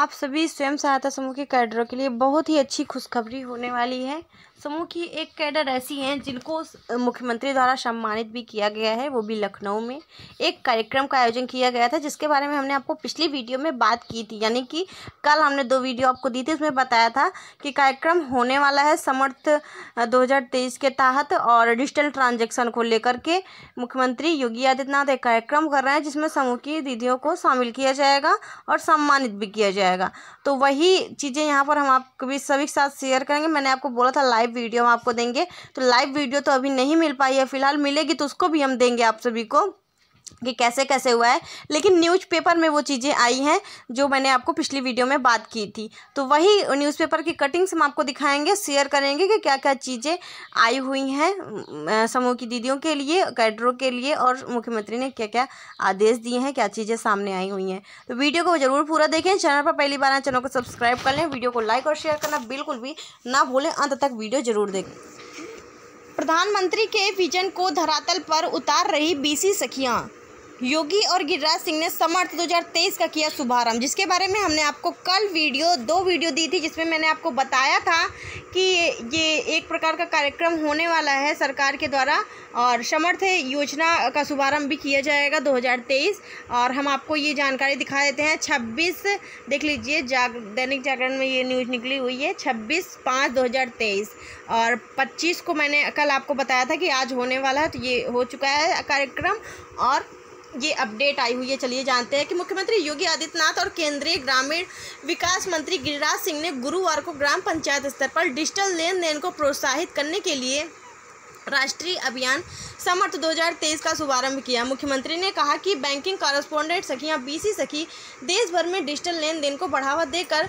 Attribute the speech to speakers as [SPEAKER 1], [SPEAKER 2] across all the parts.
[SPEAKER 1] आप सभी स्वयं सहायता समूह के कैडरों के लिए बहुत ही अच्छी खुशखबरी होने वाली है समूह की एक कैडर ऐसी हैं जिनको मुख्यमंत्री द्वारा सम्मानित भी किया गया है वो भी लखनऊ में एक कार्यक्रम का आयोजन किया गया था जिसके बारे में हमने आपको पिछली वीडियो में बात की थी यानी कि कल हमने दो वीडियो आपको दी थी उसमें बताया था कि कार्यक्रम होने वाला है समर्थ 2023 के तहत और डिजिटल ट्रांजेक्शन को लेकर के मुख्यमंत्री योगी आदित्यनाथ एक कार्यक्रम कर रहे हैं जिसमें समूह की दीदियों को शामिल किया जाएगा और सम्मानित भी किया जाएगा तो वही चीज़ें यहाँ पर हम आपके भी सभी के साथ शेयर करेंगे मैंने आपको बोला था लाइव लाइव वीडियो हम आपको देंगे तो लाइव वीडियो तो अभी नहीं मिल पाई है फिलहाल मिलेगी तो उसको भी हम देंगे आप सभी को कि कैसे कैसे हुआ है लेकिन न्यूज़पेपर में वो चीज़ें आई हैं जो मैंने आपको पिछली वीडियो में बात की थी तो वही न्यूज़पेपर की कटिंग्स हम आपको दिखाएंगे शेयर करेंगे कि क्या क्या चीज़ें आई हुई हैं समूह की दीदियों के लिए कैडरों के लिए और मुख्यमंत्री ने क्या क्या आदेश दिए हैं क्या चीज़ें सामने आई हुई हैं तो वीडियो को ज़रूर पूरा देखें चैनल पर पहली बार आए चैनल को सब्सक्राइब कर लें वीडियो को लाइक और शेयर करना बिल्कुल भी ना भूलें अंत तक वीडियो ज़रूर देखें प्रधानमंत्री के विजन को धरातल पर उतार रही बीसी सखियाँ योगी और गिरिराज सिंह ने समर्थ 2023 का किया शुभारंभ जिसके बारे में हमने आपको कल वीडियो दो वीडियो दी थी जिसमें मैंने आपको बताया था कि ये एक प्रकार का कार्यक्रम होने वाला है सरकार के द्वारा और समर्थ योजना का शुभारंभ भी किया जाएगा 2023 और हम आपको ये जानकारी दिखा देते हैं 26 देख लीजिए जाग दैनिक जागरण में ये न्यूज़ निकली हुई है छब्बीस पाँच दो और पच्चीस को मैंने कल आपको बताया था कि आज होने वाला है तो ये हो चुका है कार्यक्रम और ये अपडेट आई हुई है चलिए जानते हैं कि मुख्यमंत्री योगी आदित्यनाथ और केंद्रीय ग्रामीण विकास मंत्री गिरिराज सिंह ने गुरुवार को ग्राम पंचायत स्तर पर डिजिटल लेन देन को प्रोत्साहित करने के लिए राष्ट्रीय अभियान समर्थ 2023 का शुभारंभ किया मुख्यमंत्री ने कहा कि बैंकिंग कॉरस्पॉन्डेंट सखियां बीसी सखी देश भर में डिजिटल लेन देन को बढ़ावा देकर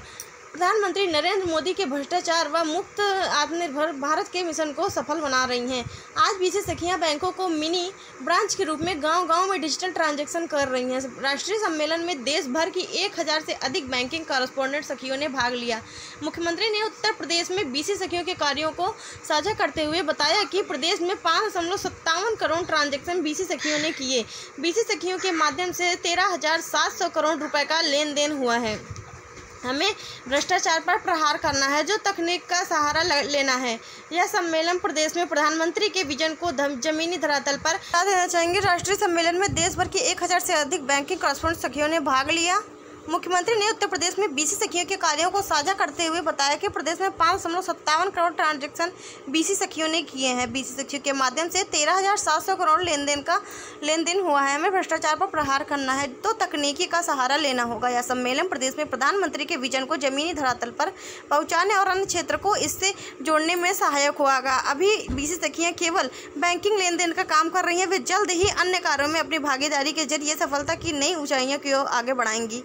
[SPEAKER 1] प्रधानमंत्री नरेंद्र मोदी के भ्रष्टाचार व मुक्त आत्मनिर्भर भारत के मिशन को सफल बना रही हैं आज बीसी सखियां बैंकों को मिनी ब्रांच के रूप में गांव-गांव में डिजिटल ट्रांजैक्शन कर रही हैं राष्ट्रीय सम्मेलन में देश भर की एक हज़ार से अधिक बैंकिंग कॉरस्पॉन्डेंट सखियों ने भाग लिया मुख्यमंत्री ने उत्तर प्रदेश में बीसी सखियों के कार्यों को साझा करते हुए बताया कि प्रदेश में पाँच करोड़ ट्रांजेक्शन बीसी सखियों ने किए बीसी सखियों के माध्यम से तेरह करोड़ रुपये का लेन देन हुआ है हमें भ्रष्टाचार पर प्रहार करना है जो तकनीक का सहारा लेना है यह सम्मेलन प्रदेश में प्रधानमंत्री के विजन को जमीनी धरातल पर देना चाहेंगे राष्ट्रीय सम्मेलन में देश भर के एक हज़ार से अधिक बैंकिंग कॉरस्पोंडेंट सखियों ने भाग लिया मुख्यमंत्री ने उत्तर प्रदेश में बीसी सखियों के कार्यों को साझा करते हुए बताया कि प्रदेश में पाँच दशमलव सत्तावन करोड़ ट्रांजैक्शन बीसी सखियों ने किए हैं बीसी सखियों के माध्यम से तेरह हजार सात सौ करोड़ लेन देन का लेन देन हुआ है हमें भ्रष्टाचार पर प्रहार करना है तो तकनीकी का सहारा लेना होगा यह सम्मेलन प्रदेश में प्रधानमंत्री के विजन को जमीनी धरातल पर पहुँचाने और अन्य क्षेत्र को इससे जोड़ने में सहायक हुआ अभी बीसी सखियाँ केवल बैंकिंग लेन देन का काम कर रही हैं वे जल्द ही अन्य कार्यों में अपनी भागीदारी के जरिए सफलता की नई ऊंचाइयों की ओर आगे बढ़ाएंगी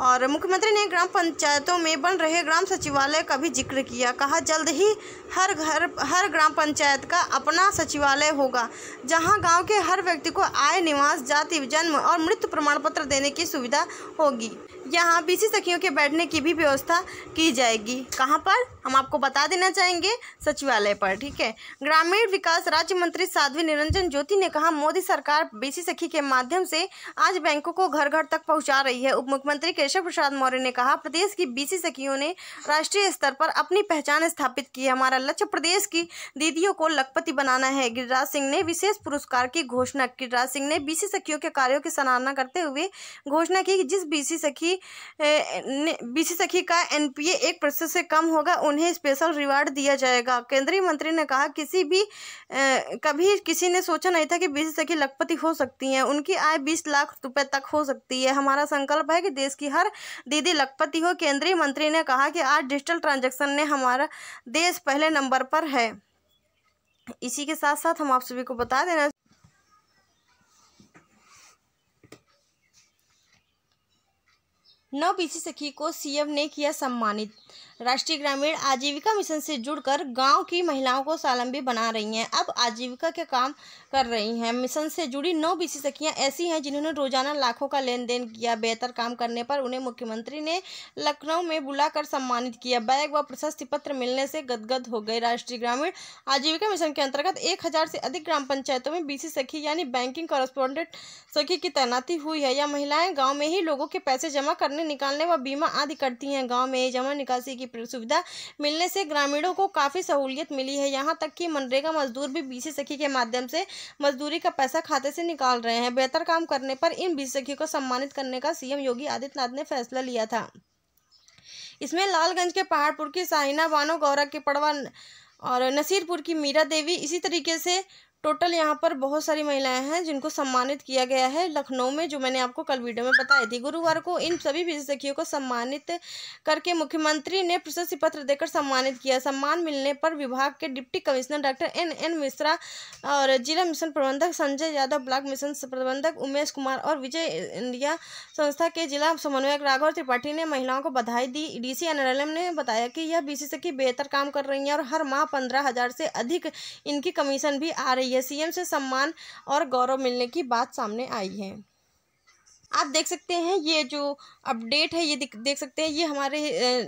[SPEAKER 1] और मुख्यमंत्री ने ग्राम पंचायतों में बन रहे ग्राम सचिवालय का भी जिक्र किया कहा जल्द ही हर घर हर ग्राम पंचायत का अपना सचिवालय होगा जहां गांव के हर व्यक्ति को आय निवास जाति जन्म और मृत्यु प्रमाण पत्र देने की सुविधा होगी यहाँ बीसी सखियों के बैठने की भी व्यवस्था की जाएगी कहाँ पर हम आपको बता देना चाहेंगे सचिवालय पर ठीक है ग्रामीण विकास राज्य मंत्री साध्वी निरंजन ज्योति ने कहा मोदी सरकार बीसी सखी के माध्यम से आज बैंकों को घर घर तक पहुँचा रही है उप मुख्यमंत्री केशव प्रसाद मौर्य ने कहा प्रदेश की बीसी सखियों ने राष्ट्रीय स्तर पर अपनी पहचान स्थापित की है हमारा लक्ष्य प्रदेश की दीदियों को लखपति बनाना है गिरिराज सिंह ने विशेष पुरस्कार की घोषणा गिरिराज सिंह ने बीसी सखियों के कार्यो की सराहना करते हुए घोषणा की जिस बीसी सखी सखी बीसी सखी का एनपीए एक प्रतिशत से कम होगा उन्हें स्पेशल रिवार्ड दिया जाएगा केंद्रीय मंत्री ने कहा किसी भी कभी किसी ने सोचा नहीं था कि बीसी सखी लखपति हो सकती हैं उनकी आय बीस लाख रुपए तक हो सकती है हमारा संकल्प है कि देश की हर दीदी लखपति हो केंद्रीय मंत्री ने कहा कि आज डिजिटल ट्रांजेक्शन ने हमारा देश पहले नंबर पर है इसी के साथ साथ हम आप सभी को बता देना नौ बीसी सखी को सीएम ने किया सम्मानित राष्ट्रीय ग्रामीण आजीविका मिशन से जुड़कर गांव की महिलाओं को स्वावलंबी बना रही हैं अब आजीविका के काम कर रही हैं मिशन से जुड़ी नौ बीसी सखियां ऐसी हैं जिन्होंने रोजाना लाखों का लेन देन किया बेहतर काम करने पर उन्हें मुख्यमंत्री ने लखनऊ में बुलाकर सम्मानित किया बैग व प्रशस्ति पत्र मिलने से गदगद हो गए राष्ट्रीय ग्रामीण आजीविका मिशन के अंतर्गत एक हजार से अधिक ग्राम पंचायतों में बीसी सखी यानी बैंकिंग कॉरेस्पोंडेंट सखी की तैनाती हुई है यह महिलाएं गाँव में ही लोगों के पैसे जमा करने निकालने व बीमा आदि करती हैं गाँव में जमा निकासी की की सुविधा मिलने से ग्रामीणों को काफ़ी सहूलियत मिली है यहाँ तक कि मनरेगा मजदूर भी बी सखी के माध्यम से मजदूरी का पैसा खाते से निकाल रहे हैं बेहतर काम करने पर इन बी सखी को सम्मानित करने का सीएम योगी आदित्यनाथ ने फैसला लिया था इसमें लालगंज के पहाड़पुर की साहिना बानो गौरा के पड़वा और नसीरपुर की मीरा देवी इसी तरीके से टोटल यहाँ पर बहुत सारी महिलाएं हैं जिनको सम्मानित किया गया है लखनऊ में जो मैंने आपको कल वीडियो में बताई थी गुरुवार को इन सभी विशेषज्ञों को सम्मानित करके मुख्यमंत्री ने प्रशस्ति पत्र देकर सम्मानित किया सम्मान मिलने पर विभाग के deputy commissioner doctor N N Mishra और जिला मिशन प्रबंधक संजय यादव ब्लॉक मिशन प्रबंधक उमेश कुमार और विजय इंडिया संस्था के जिला समन्वयक राघव त्रिपाठी ने महिलाओं को बधाई दी डी सी ने बताया कि यह विशेषज्ञ बेहतर काम कर रही हैं और हर माह पंद्रह से अधिक इनकी कमीशन भी आ रही है है सीएम से सम्मान और गौरव मिलने की बात सामने आई है आप देख सकते हैं ये जो अपडेट है ये देख सकते हैं ये हमारे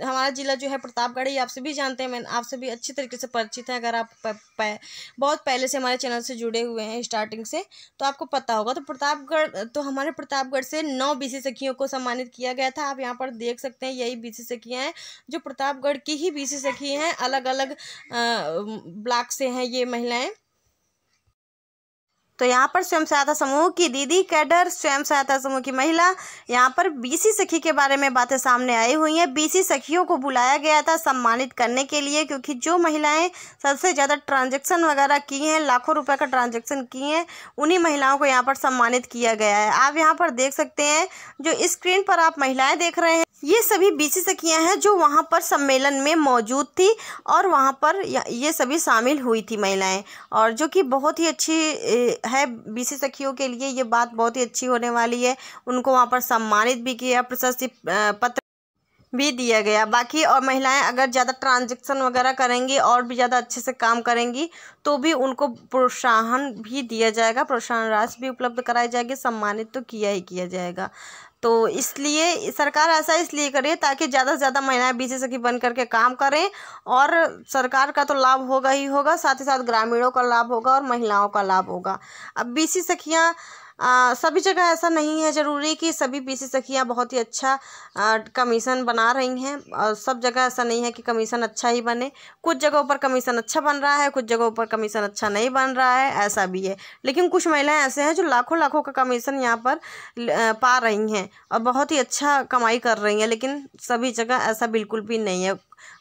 [SPEAKER 1] हमारा ज़िला जो है प्रतापगढ़ ये आप सभी जानते हैं मैं आप सभी अच्छी तरीके से परिचित हैं अगर आप प, प, बहुत पहले से हमारे चैनल से जुड़े हुए हैं स्टार्टिंग से तो आपको पता होगा तो प्रतापगढ़ तो हमारे प्रतापगढ़ से नौ बी सखियों को सम्मानित किया गया था आप यहाँ पर देख सकते हैं यही बी सखियाँ हैं जो प्रतापगढ़ की ही बी सखी हैं अलग अलग ब्लॉक से हैं ये महिलाएँ तो यहाँ पर स्वयं सहायता समूह की दीदी कैडर स्वयं सहायता समूह की महिला यहाँ पर बीसी सखी के बारे में बातें सामने आई हुई हैं बीसी सखियों को बुलाया गया था सम्मानित करने के लिए क्योंकि जो महिलाएं सबसे ज़्यादा ट्रांजैक्शन वगैरह की हैं लाखों रुपए का ट्रांजैक्शन की हैं उन्हीं महिलाओं को यहाँ पर सम्मानित किया गया है आप यहाँ पर देख सकते हैं जो स्क्रीन पर आप महिलाएँ देख रहे हैं ये सभी बीसी सखियाँ हैं जो वहाँ पर सम्मेलन में मौजूद थी और वहाँ पर ये सभी शामिल हुई थी महिलाएं और जो कि बहुत ही अच्छी है बीसी सखियों के लिए ये बात बहुत ही अच्छी होने वाली है उनको वहाँ पर सम्मानित भी किया प्रशस्ति पत्र भी दिया गया बाकी और महिलाएं अगर ज़्यादा ट्रांजेक्शन वगैरह करेंगी और भी ज़्यादा अच्छे से काम करेंगी तो भी उनको प्रोत्साहन भी दिया जाएगा प्रोत्साहन राशि भी उपलब्ध कराई जाएगी सम्मानित तो किया ही किया जाएगा तो इसलिए सरकार ऐसा इसलिए करे ताकि ज़्यादा से ज़्यादा महिलाएं बीसी सखी बन करके काम करें और सरकार का तो लाभ होगा ही होगा साथ ही साथ ग्रामीणों का लाभ होगा और महिलाओं का लाभ होगा अब बीसी सखियाँ आ, सभी जगह ऐसा नहीं है ज़रूरी कि सभी पी सी सखियाँ बहुत ही अच्छा कमीशन बना रही हैं और सब जगह ऐसा नहीं है कि कमीशन अच्छा ही बने कुछ जगहों पर कमीशन अच्छा बन रहा है कुछ जगहों पर कमीशन अच्छा नहीं बन रहा है ऐसा भी है लेकिन कुछ महिलाएं ऐसे हैं जो लाखों लाखों का कमीशन यहाँ पर पा रही हैं और बहुत ही अच्छा कमाई कर रही हैं लेकिन सभी जगह ऐसा बिल्कुल भी नहीं है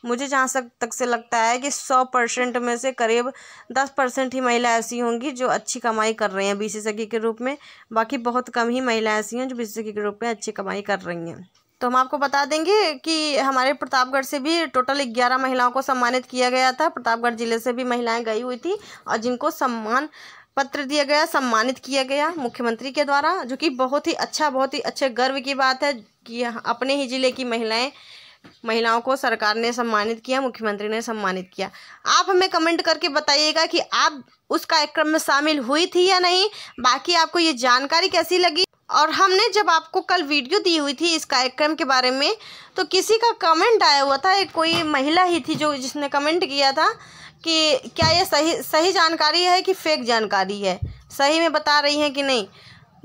[SPEAKER 1] मुझे जहाँ तक तक से लगता है कि सौ परसेंट में से करीब दस परसेंट ही महिला ऐसी होंगी जो अच्छी कमाई कर रही हैं विशेषज्ञ के रूप में बाकी बहुत कम ही महिला ऐसी हैं जो विशेषज्ञ के रूप में अच्छी कमाई कर रही हैं तो हम आपको बता देंगे कि हमारे प्रतापगढ़ से भी टोटल ग्यारह महिलाओं को सम्मानित किया गया था प्रतापगढ़ ज़िले से भी महिलाएँ गई हुई थी और जिनको सम्मान पत्र दिया गया सम्मानित किया गया मुख्यमंत्री के द्वारा जो कि बहुत ही अच्छा बहुत ही अच्छे गर्व की बात है कि अपने ही ज़िले की महिलाएं महिलाओं को सरकार ने सम्मानित किया मुख्यमंत्री ने सम्मानित किया आप हमें कमेंट करके बताइएगा कि आप उस कार्यक्रम में शामिल हुई थी या नहीं बाकी आपको ये जानकारी कैसी लगी और हमने जब आपको कल वीडियो दी हुई थी इस कार्यक्रम के बारे में तो किसी का कमेंट आया हुआ था एक कोई महिला ही थी जो जिसने कमेंट किया था कि क्या ये सही सही जानकारी है कि फेक जानकारी है सही में बता रही हैं कि नहीं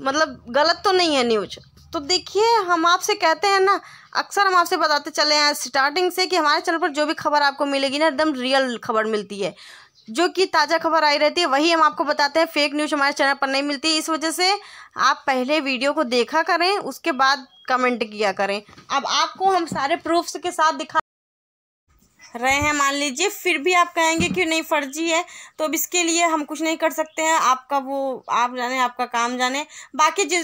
[SPEAKER 1] मतलब गलत तो नहीं है न्यूज तो देखिए हम आपसे कहते हैं ना अक्सर हम आपसे बताते चले हैं स्टार्टिंग से कि हमारे चैनल पर जो भी खबर आपको मिलेगी ना एकदम रियल खबर मिलती है जो कि ताज़ा खबर आई रहती है वही हम आपको बताते हैं फेक न्यूज़ हमारे चैनल पर नहीं मिलती इस वजह से आप पहले वीडियो को देखा करें उसके बाद कमेंट किया करें अब आपको हम सारे प्रूफ्स के साथ दिखा रहे हैं मान लीजिए फिर भी आप कहेंगे कि नहीं फर्जी है तो अब इसके लिए हम कुछ नहीं कर सकते हैं आपका वो आप जाने आपका काम जाने बाकी जो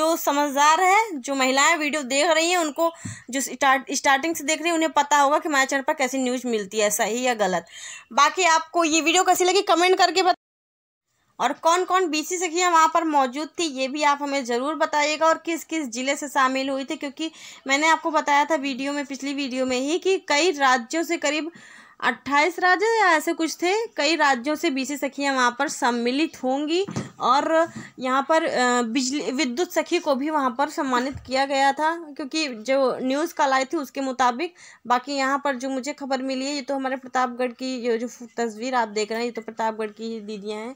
[SPEAKER 1] जो समझदार है जो महिलाएं वीडियो देख रही हैं उनको जो स्टार्ट स्टार्टिंग से देख रही हैं उन्हें पता होगा कि हमारे चैनल पर कैसी न्यूज़ मिलती है सही या गलत बाकी आपको ये वीडियो कैसी लगी कमेंट करके बता और कौन कौन बीसी सखियाँ वहाँ पर मौजूद थी ये भी आप हमें ज़रूर बताइएगा और किस किस ज़िले से शामिल हुई थी क्योंकि मैंने आपको बताया था वीडियो में पिछली वीडियो में ही कि कई राज्यों से करीब अट्ठाईस राज्य या ऐसे कुछ थे कई राज्यों से बीसी सखियाँ वहाँ पर सम्मिलित होंगी और यहाँ पर बिजली विद्युत सखी को भी वहाँ पर सम्मानित किया गया था क्योंकि जो न्यूज़ कल आई थी उसके मुताबिक बाकी यहाँ पर जो मुझे खबर मिली है ये तो हमारे प्रतापगढ़ की जो जो तस्वीर आप देख रहे हैं ये तो प्रतापगढ़ की ही दीदियाँ हैं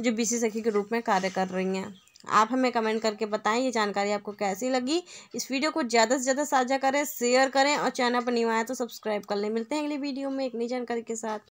[SPEAKER 1] जो बीसी सखी के रूप में कार्य कर रही हैं आप हमें कमेंट करके बताएं ये जानकारी आपको कैसी लगी इस वीडियो को ज़्यादा से ज़्यादा साझा करें शेयर करें और चैनल पर नहीं आया तो सब्सक्राइब कर लें मिलते हैं अगली वीडियो में एक नई जानकारी के साथ